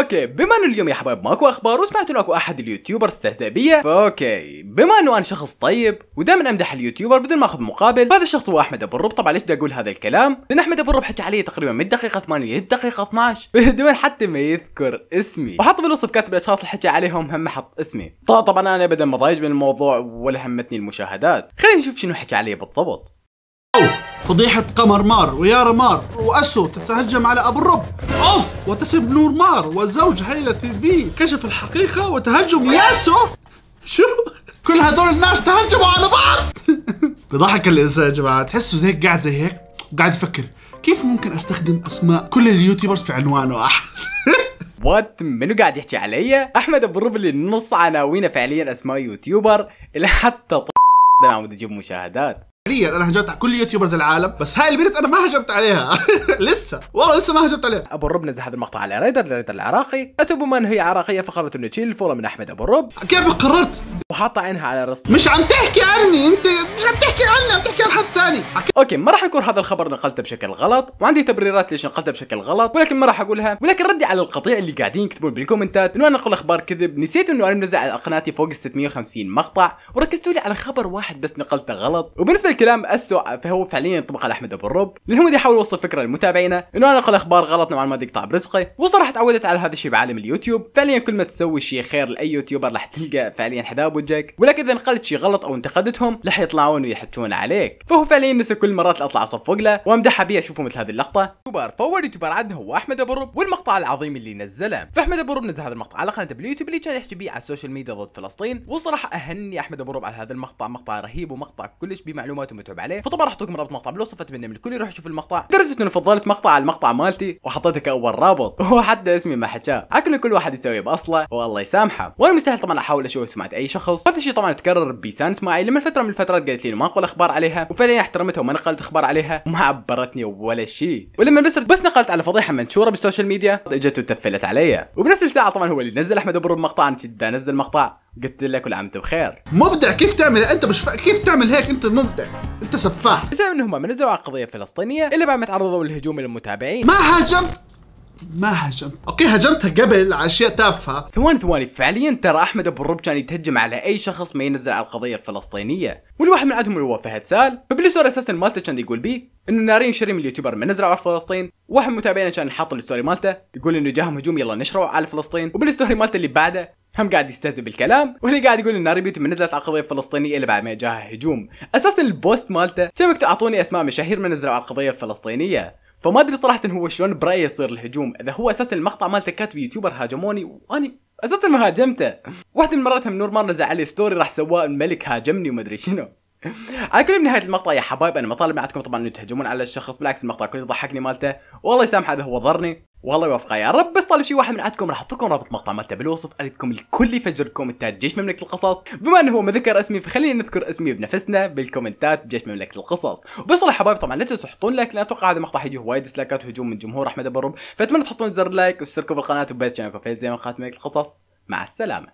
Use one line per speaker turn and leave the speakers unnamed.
اوكي بما انه اليوم يا حبايب ماكو اخبار وسمعت انه اكو احد اليوتيوبر استهزأ بيا فاوكي بما انه انا شخص طيب ودائما امدح اليوتيوبر بدون ما اخذ مقابل فهذا الشخص هو احمد ابو الرب طبعا ليش بدي اقول هذا الكلام لان احمد ابو الرب حكى علي تقريبا من الدقيقه 8 للدقيقه 12 بدون حتى ما يذكر اسمي وحط بالوصف كاتب الاشخاص اللي حكى عليهم هم حط اسمي طبعا انا ابدا ما ضايج من الموضوع ولا همتني المشاهدات خلينا نشوف شنو حكى علي بالضبط فضيحة قمر مار ويارا مار وأسو تتهجم على أبو الرب أوف وتسب نور مار وزوج هيلة في كشف الحقيقة وتهجم ياسو شو كل هذول الناس تهجموا على بعض بضحك الانسان يا جماعه تحسه زي هيك قاعد زي هيك وقاعد يفكر كيف ممكن استخدم اسماء كل اليوتيوبرز في عنوان واحد وات منو قاعد يحكي علي؟ احمد ابو الرب اللي نص عناوينه فعليا اسماء يوتيوبر اللي حتى ده عم تجيب مشاهدات فعليا انا هجمت على كل يوتيوبرز العالم بس هاي البنت انا ما هجمت عليها لسه والله لسه ما هجمت عليها ابو الرب نزل هذا المقطع على ريدر ريدر العراقي اتوب من هي عراقيه فقررت انه تشيل الفوله من احمد ابو الرب كيف قررت وحاطه عينها على رصد مش عم تحكي عني انت حكي. اوكي ما راح يكون هذا الخبر نقلته بشكل غلط وعندي تبريرات ليش نقلته بشكل غلط ولكن ما راح اقولها ولكن ردي على القطيع اللي قاعدين يكتبون بالكومنتات انه انا نقل اخبار كذب نسيت انه انا منزل على قناتي فوق ال 650 مقطع وركزتوا لي على خبر واحد بس نقلته غلط وبالنسبه للكلام اسوء فهو فعليا ينطبق على احمد ابو الرب لان هو يحاول يوصل فكره لمتابعينا انه انا نقل اخبار غلط نوعا ما تقطع برزقي وصراحه تعودت على هذا الشيء بعالم اليوتيوب فعليا كل ما تسوي شيء خير لاي يوتيوبر راح تلقى فعليا حذاء وجهك ولكن اذا نقلت شيء غلط او انتقدتهم راح يطلعون ويحتون عليك فهو فعليا زي مثل كل المرات اللي اطلع اصفق له وامدحها بيه اشوفه مثل هذه اللقطه يوتيوبر فور يوتيوبر عدنا هو احمد ابو رب والمقطع العظيم اللي نزله فاحمد ابو رب نزل هذا المقطع على قناته باليوتيوب اللي كان يحكي بيه على السوشيال ميديا ضد فلسطين وصراحه اهني احمد ابو رب على هذا المقطع مقطع رهيب ومقطع كلش بمعلومات ومتعب عليه فطبعا راح احطكم رابط مقطع بالوصف اتمنى من الكل يروح يشوف المقطع لدرجه انه فضلت مقطع على المقطع مالتي وحطيته كاول رابط وحتى اسمي ما حكاه عكن كل واحد يسوي باصله والله يسامحه وانا مستحيل طبعا احاول اشوه سمعه اي شخص هذا الشيء طبعا تكرر بسان اسماعيل لما فتره من الفترات قالت لي ما اقول اخبار عليها وفعلا احترم احترمتها وما نقلت اخبار عليها وما عبرتني ولا شيء ولما بس بس نقلت على فضيحه منشوره بالسوشيال ميديا اجت وتفلت علي وبنفس الساعه طبعا هو اللي نزل احمد ابو مقطع عن جدا نزل مقطع قلت لك كل عام بخير مبدع كيف تعمل انت مش ف... كيف تعمل هيك انت مبدع انت سفاح بسبب انهم ما نزلوا على قضيه فلسطينيه الا بعد ما تعرضوا للهجوم المتابعين ما هاجمت ما هجمت اوكي هجمتها قبل على اشياء تافهه ثواني ثواني فعليا ترى احمد ابو الرب كان يتهجم على اي شخص ما ينزل على القضيه الفلسطينيه والواحد من عندهم اللي هو فهد سال فبالستوري اساسا مالته كان يقول بيه انه نارين شريم اليوتيوبر ما نزل على فلسطين واحد من متابعينا كان حاط الستوري مالته يقول انه جاهم هجوم يلا نشروا على فلسطين وبالستوري مالته اللي بعده هم قاعد يستهزئ بالكلام واللي قاعد يقول ان بيوتي من نزلت على القضيه الفلسطينيه اللي بعد ما جاها هجوم اساسا البوست مالته كان اعطوني اسماء مشاهير ما نزلوا على القضيه الفلسطينيه فما ادري صراحه هو شلون برايه يصير الهجوم اذا هو اساسا المقطع مالته كاتب يوتيوبر هاجموني واني اساسا ما هاجمته واحده من مراتهم نور نورمان نزع عليه ستوري راح سواه الملك هاجمني وما ادري شنو على كل نهايه المقطع يا حبايب انا ما طالب معكم طبعا انه تهجمون على الشخص بالعكس المقطع كله ضحكني مالته والله يسامح هذا هو ضرني والله يوفقها يا رب بس طالب شي واحد من عندكم راح احط رابط مقطع مالته بالوصف اريدكم الكل يفجر كومنتات جيش مملكه القصص بما انه هو ما ذكر اسمي فخلينا نذكر اسمي بنفسنا بالكومنتات بجيش مملكه القصص وبس والله حبايب طبعا لا تنسوا تحطون لايك لان اتوقع هذا المقطع حيجي وايد سلاكات وهجوم من جمهور احمد ابو فاتمنى تحطون زر لايك وتشتركوا بالقناه وبس قناتكم زي ما قناه مملكه القصص مع السلامه